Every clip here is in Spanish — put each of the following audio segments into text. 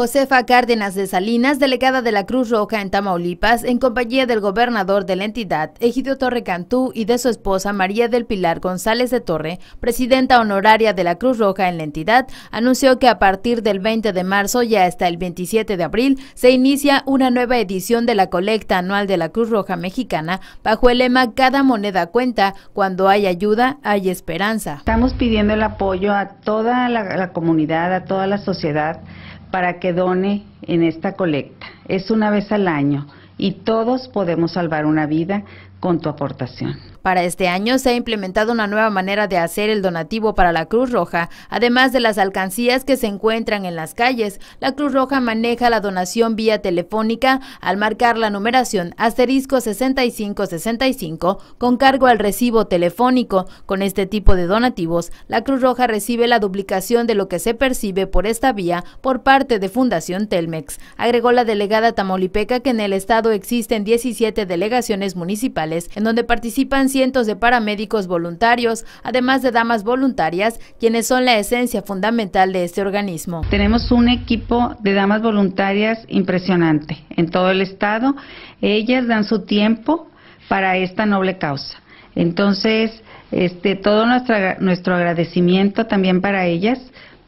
Josefa Cárdenas de Salinas, delegada de la Cruz Roja en Tamaulipas, en compañía del gobernador de la entidad, Egidio Torre Cantú, y de su esposa María del Pilar González de Torre, presidenta honoraria de la Cruz Roja en la entidad, anunció que a partir del 20 de marzo y hasta el 27 de abril se inicia una nueva edición de la colecta anual de la Cruz Roja Mexicana bajo el lema Cada moneda cuenta, cuando hay ayuda hay esperanza. Estamos pidiendo el apoyo a toda la comunidad, a toda la sociedad para que done en esta colecta. Es una vez al año y todos podemos salvar una vida con tu aportación. Para este año se ha implementado una nueva manera de hacer el donativo para la Cruz Roja. Además de las alcancías que se encuentran en las calles, la Cruz Roja maneja la donación vía telefónica al marcar la numeración asterisco 6565 con cargo al recibo telefónico. Con este tipo de donativos, la Cruz Roja recibe la duplicación de lo que se percibe por esta vía por parte de Fundación Telmex. Agregó la delegada tamaulipeca que en el estado existen 17 delegaciones municipales en donde participan cientos de paramédicos voluntarios, además de damas voluntarias, quienes son la esencia fundamental de este organismo. Tenemos un equipo de damas voluntarias impresionante en todo el estado. Ellas dan su tiempo para esta noble causa. Entonces, este, todo nuestro, nuestro agradecimiento también para ellas,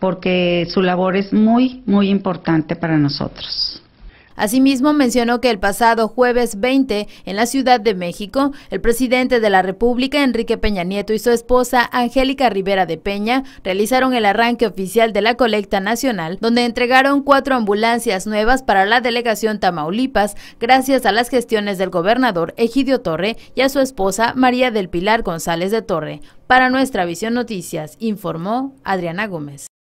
porque su labor es muy, muy importante para nosotros. Asimismo, mencionó que el pasado jueves 20, en la Ciudad de México, el presidente de la República, Enrique Peña Nieto, y su esposa, Angélica Rivera de Peña, realizaron el arranque oficial de la colecta nacional, donde entregaron cuatro ambulancias nuevas para la delegación Tamaulipas, gracias a las gestiones del gobernador Egidio Torre y a su esposa, María del Pilar González de Torre. Para nuestra Visión Noticias, informó Adriana Gómez.